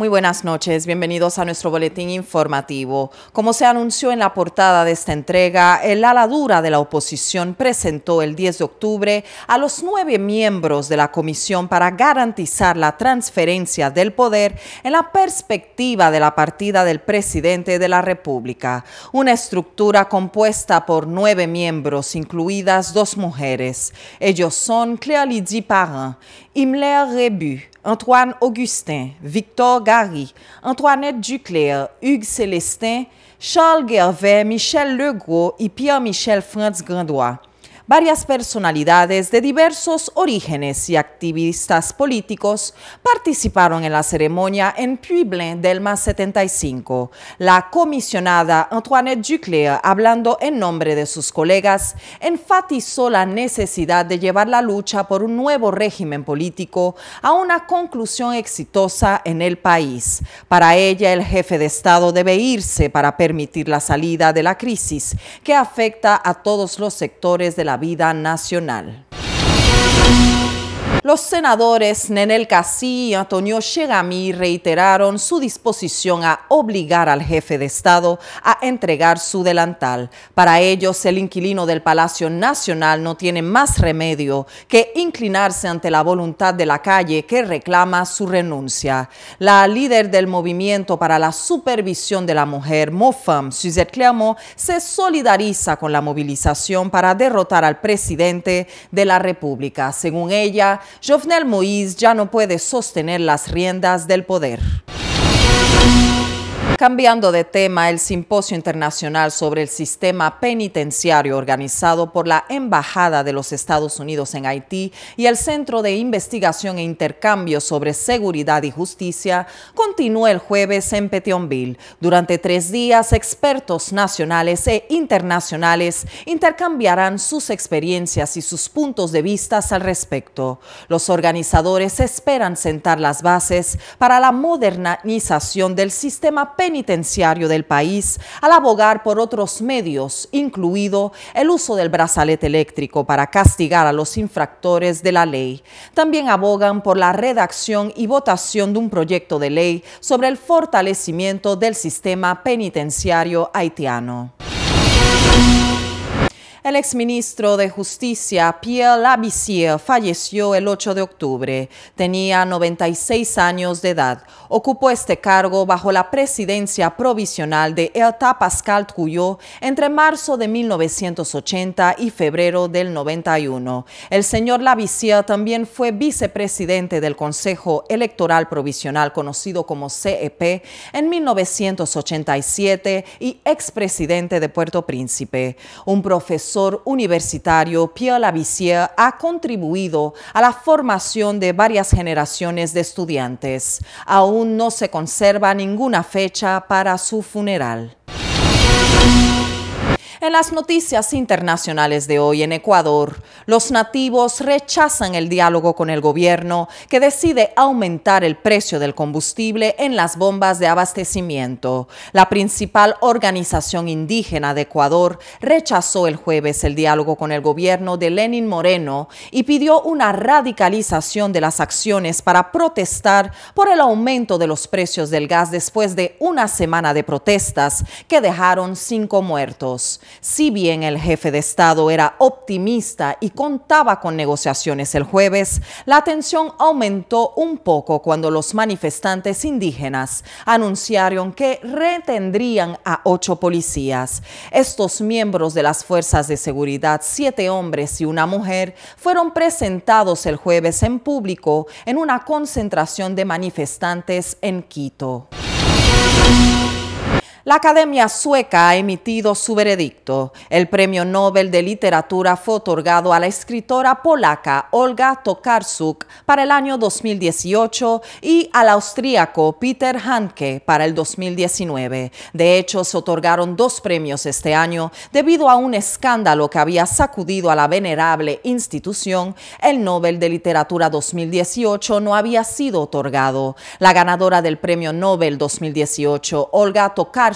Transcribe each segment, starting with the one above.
Muy buenas noches, bienvenidos a nuestro boletín informativo. Como se anunció en la portada de esta entrega, el ala dura de la oposición presentó el 10 de octubre a los nueve miembros de la comisión para garantizar la transferencia del poder en la perspectiva de la partida del presidente de la República, una estructura compuesta por nueve miembros, incluidas dos mujeres. Ellos son Cléa Lydie Imler Rebu, Antoine Augustin, Victor Gary, Antoinette Duclerc, Hugues Celestin, Charles Gervais, Michel Legro, et Pierre-Michel Franz-Grandoye. varias personalidades de diversos orígenes y activistas políticos participaron en la ceremonia en Puebla del MAS 75. La comisionada Antoinette Ducler, hablando en nombre de sus colegas, enfatizó la necesidad de llevar la lucha por un nuevo régimen político a una conclusión exitosa en el país. Para ella, el jefe de Estado debe irse para permitir la salida de la crisis que afecta a todos los sectores de la vida nacional. Los senadores Nenel Casí y Antonio Chegami reiteraron su disposición a obligar al jefe de Estado a entregar su delantal. Para ellos, el inquilino del Palacio Nacional no tiene más remedio que inclinarse ante la voluntad de la calle que reclama su renuncia. La líder del Movimiento para la Supervisión de la Mujer, MOFAM, Suzette Clermont, se solidariza con la movilización para derrotar al presidente de la República. Según ella, Jovenel Moïse ya no puede sostener las riendas del poder. Cambiando de tema, el Simposio Internacional sobre el Sistema Penitenciario organizado por la Embajada de los Estados Unidos en Haití y el Centro de Investigación e Intercambio sobre Seguridad y Justicia continúa el jueves en Petionville. Durante tres días, expertos nacionales e internacionales intercambiarán sus experiencias y sus puntos de vista al respecto. Los organizadores esperan sentar las bases para la modernización del sistema penitenciario penitenciario del país al abogar por otros medios, incluido el uso del brazalete eléctrico para castigar a los infractores de la ley. También abogan por la redacción y votación de un proyecto de ley sobre el fortalecimiento del sistema penitenciario haitiano. El exministro de Justicia Pierre Labissière falleció el 8 de octubre. Tenía 96 años de edad. Ocupó este cargo bajo la presidencia provisional de Erta Pascal Cuyo entre marzo de 1980 y febrero del 91. El señor Labissière también fue vicepresidente del Consejo Electoral Provisional, conocido como CEP, en 1987 y expresidente de Puerto Príncipe. Un profesor profesor universitario Pierre Lavissier ha contribuido a la formación de varias generaciones de estudiantes. Aún no se conserva ninguna fecha para su funeral. En las noticias internacionales de hoy en Ecuador, los nativos rechazan el diálogo con el gobierno que decide aumentar el precio del combustible en las bombas de abastecimiento. La principal organización indígena de Ecuador rechazó el jueves el diálogo con el gobierno de Lenin Moreno y pidió una radicalización de las acciones para protestar por el aumento de los precios del gas después de una semana de protestas que dejaron cinco muertos. Si bien el jefe de Estado era optimista y contaba con negociaciones el jueves, la tensión aumentó un poco cuando los manifestantes indígenas anunciaron que retendrían a ocho policías. Estos miembros de las fuerzas de seguridad, siete hombres y una mujer, fueron presentados el jueves en público en una concentración de manifestantes en Quito. La Academia Sueca ha emitido su veredicto. El Premio Nobel de Literatura fue otorgado a la escritora polaca Olga Tokarczuk para el año 2018 y al austríaco Peter Hanke para el 2019. De hecho, se otorgaron dos premios este año debido a un escándalo que había sacudido a la venerable institución. El Nobel de Literatura 2018 no había sido otorgado. La ganadora del Premio Nobel 2018, Olga Tokarczuk,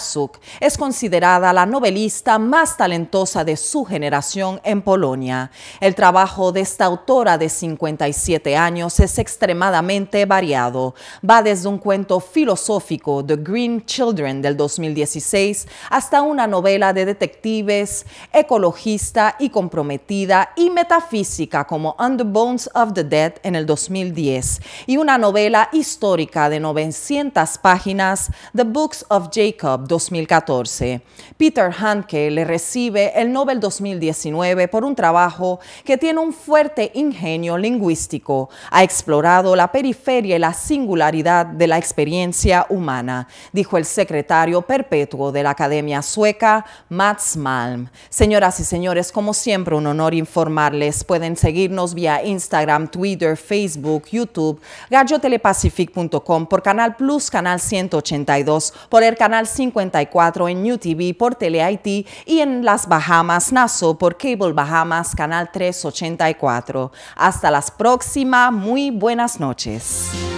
es considerada la novelista más talentosa de su generación en Polonia. El trabajo de esta autora de 57 años es extremadamente variado. Va desde un cuento filosófico, The Green Children, del 2016, hasta una novela de detectives, ecologista y comprometida y metafísica como Bones of the Dead en el 2010 y una novela histórica de 900 páginas, The Books of Jacob 2014. Peter Hanke le recibe el Nobel 2019 por un trabajo que tiene un fuerte ingenio lingüístico. Ha explorado la periferia y la singularidad de la experiencia humana, dijo el secretario perpetuo de la Academia Sueca, Mats Malm. Señoras y señores, como siempre, un honor informarles. Pueden seguirnos vía Instagram, Twitter, Facebook, YouTube, gallotelepacific.com, por Canal Plus, Canal 182, por el Canal 5 en UTV por TeleIT y en las Bahamas Naso por Cable Bahamas Canal 384. Hasta las próximas, muy buenas noches.